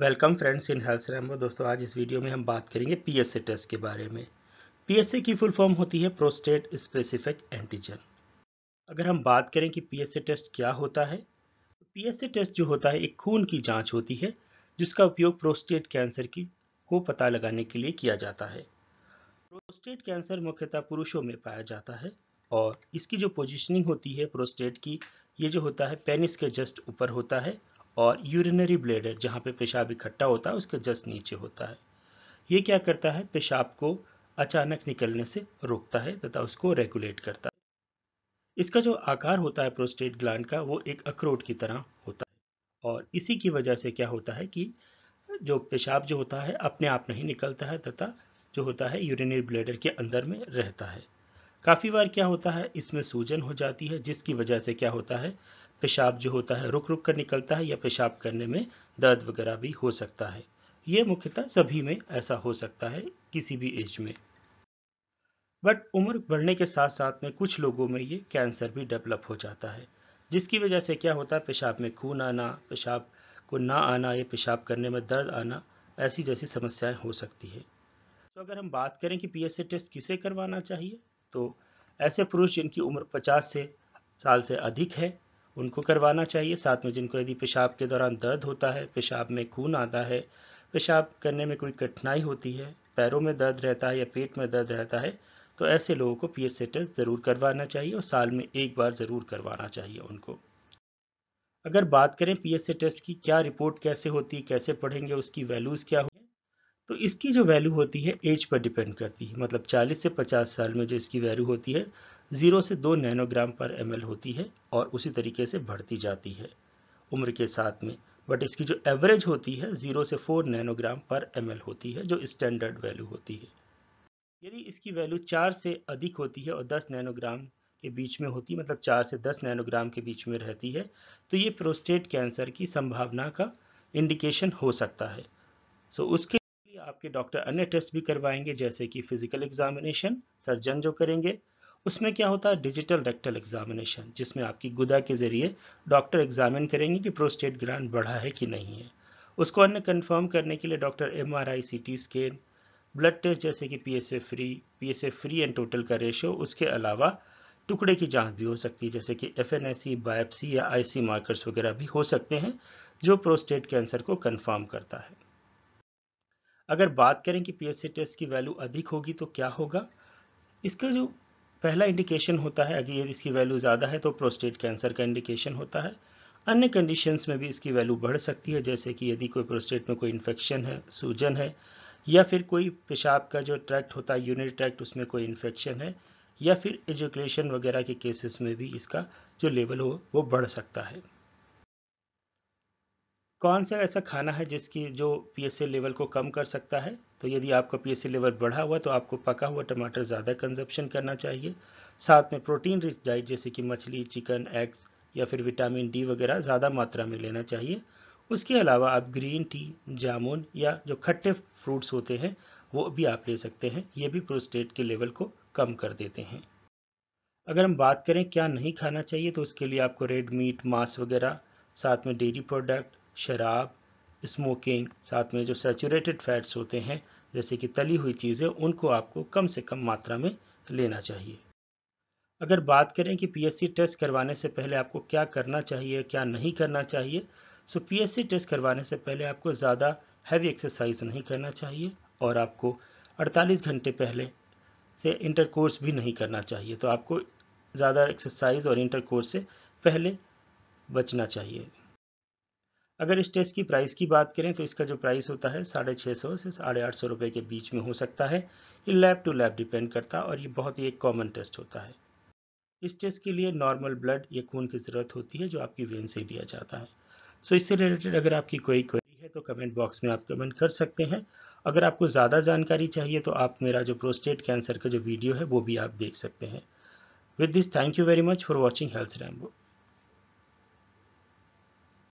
welcome friends in Health Rambo दोस्तों आज इस वीडियो में हम बात करेंगे पीएसए टेस्ट के बारे में पीएसए की फुल फॉर्म होती है प्रोस्टेट स्पेसिफिक एंटीजन अगर हम बात करें कि पीएसए टेस्ट क्या होता है तो पीएसए टेस्ट जो होता है एक खून की जांच होती है जिसका उपयोग प्रोस्टेट कैंसर की को पता लगाने के लिए किया जाता है प्रोस्टेट कैंसर मुख्यतः पुरुषों में पाया जाता है और इसकी जो पोजिशनिंग होती है प्रोस्टेट की ये जो होता है पेनिस के जस्ट ऊपर होता है और यूरिनरी ब्लेडर जहाँ पे पेशाब इकट्ठा होता है उसके जस्ट नीचे होता है ये क्या करता है पेशाब को अचानक निकलने से रोकता है तथा उसको रेगुलेट करता है इसका जो आकार होता है प्रोस्टेट ग्लैंड का वो एक अखरोट की तरह होता है और इसी की वजह से क्या होता है कि जो पेशाब जो होता है अपने आप नहीं निकलता है तथा जो होता है यूरिनरी ब्लेडर के अंदर में रहता है काफ़ी बार क्या होता है इसमें सूजन हो जाती है जिसकी वजह से क्या होता है पेशाब जो होता है रुक रुक कर निकलता है या पेशाब करने में दर्द वगैरह भी हो सकता है ये मुख्यतः सभी में ऐसा हो सकता है किसी भी एज में बट उम्र बढ़ने के साथ साथ में कुछ लोगों में ये कैंसर भी डेवलप हो जाता है जिसकी वजह से क्या होता है पेशाब में खून आना पेशाब को ना आना या पेशाब करने में दर्द आना ऐसी जैसी समस्याएं हो सकती है तो अगर हम बात करें कि पीएसए टेस्ट किसे करवाना चाहिए तो ऐसे पुरुष जिनकी उम्र 50 से साल से अधिक है उनको करवाना चाहिए साथ में जिनको यदि पेशाब के दौरान दर्द होता है पेशाब में खून आता है पेशाब करने में कोई कठिनाई होती है पैरों में दर्द रहता है या पेट में दर्द रहता है तो ऐसे लोगों को पी एच टेस्ट ज़रूर करवाना चाहिए और साल में एक बार ज़रूर करवाना चाहिए उनको अगर बात करें पी एच टेस्ट की क्या रिपोर्ट कैसे होती है कैसे पढ़ेंगे उसकी वैल्यूज़ क्या होगी तो इसकी जो वैल्यू होती है एज पर डिपेंड करती है मतलब 40 से 50 साल में जो इसकी वैल्यू होती है ज़ीरो से दो नैनोग्राम पर एम होती है और उसी तरीके से बढ़ती जाती है उम्र के साथ में बट इसकी जो एवरेज होती है ज़ीरो से फोर नैनोग्राम पर एम होती है जो स्टैंडर्ड वैल्यू होती है यदि इसकी वैल्यू चार से अधिक होती है और दस नैनोग्राम के बीच में होती है मतलब चार से दस नैनोग्राम के बीच में रहती है तो ये प्रोस्टेट कैंसर की संभावना का इंडिकेशन हो सकता है सो उसके लिए आपके डॉक्टर अन्य टेस्ट भी करवाएंगे जैसे कि फिजिकल एग्जामिनेशन सर्जन जो करेंगे उसमें क्या होता है डिजिटल रेक्टल एग्जामिनेशन जिसमें आपकी गुदा के ज़रिए डॉक्टर एग्जामिन करेंगे कि प्रोस्टेट ग्रांड बढ़ा है कि नहीं है उसको अन्य कन्फर्म करने के लिए doctor M R I C T scan blood test जैसे कि P S A free P S A free and total का रेशो उसके अलावा टुकड़े की जांच भी हो सकती है जैसे कि F N S C biopsy या आई सी मार्कर्स वगैरह भी हो सकते हैं जो प्रोस्टेट कैंसर को कन्फर्म करता है अगर बात करें कि पी एस टेस्ट की वैल्यू अधिक होगी तो क्या होगा इसका जो पहला इंडिकेशन होता है अगर इसकी वैल्यू ज़्यादा है तो प्रोस्टेट कैंसर का इंडिकेशन होता है अन्य कंडीशंस में भी इसकी वैल्यू बढ़ सकती है जैसे कि यदि कोई प्रोस्टेट में कोई इन्फेक्शन है सूजन है या फिर कोई पेशाब का जो ट्रैक्ट होता है यूनिट ट्रैक्ट उसमें कोई इन्फेक्शन है या फिर एजुकेशन वगैरह के केसेस में भी इसका जो लेवल हो वो बढ़ सकता है कौन सा ऐसा खाना है जिसकी जो पीएसए लेवल को कम कर सकता है तो यदि आपका पीएसए लेवल बढ़ा हुआ तो आपको पका हुआ टमाटर ज़्यादा कंजप्शन करना चाहिए साथ में प्रोटीन रिच डाइट जैसे कि मछली चिकन एग्स या फिर विटामिन डी वगैरह ज़्यादा मात्रा में लेना चाहिए उसके अलावा आप ग्रीन टी जामुन या जो खट्टे फ्रूट्स होते हैं वो भी आप ले सकते हैं ये भी प्रोस्टेट के लेवल को कम कर देते हैं अगर हम बात करें क्या नहीं खाना चाहिए तो उसके लिए आपको रेड मीट मांस वगैरह साथ में डेयरी प्रोडक्ट शराब स्मोकिंग साथ में जो सेचूरेटेड फैट्स होते हैं जैसे कि तली हुई चीज़ें उनको आपको कम से कम मात्रा में लेना चाहिए अगर बात करें कि पीएससी टेस्ट करवाने से पहले आपको क्या करना चाहिए क्या नहीं करना चाहिए सो पीएससी टेस्ट करवाने से पहले आपको ज़्यादा हैवी एक्सरसाइज नहीं करना चाहिए और आपको 48 घंटे पहले से इंटर कोर्स भी नहीं करना चाहिए तो आपको ज़्यादा एक्सरसाइज और इंटर कोर्स से पहले बचना चाहिए अगर इस टेस्ट की प्राइस की बात करें तो इसका जो प्राइस होता है साढ़े छः सौ से साढ़े आठ सौ रुपये के बीच में हो सकता है ये लैब टू लैब डिपेंड करता है और ये बहुत ही एक कॉमन टेस्ट होता है इस टेस्ट के लिए नॉर्मल ब्लड या खून की ज़रूरत होती है जो आपकी वेन से लिया जाता है सो इससे रिलेटेड अगर आपकी कोई क्वेरी है तो कमेंट बॉक्स में आप कमेंट कर सकते हैं अगर आपको ज़्यादा जानकारी चाहिए तो आप मेरा जो प्रोस्टेट कैंसर का जो वीडियो है वो भी आप देख सकते हैं with this thank you very much for watching Health Rambo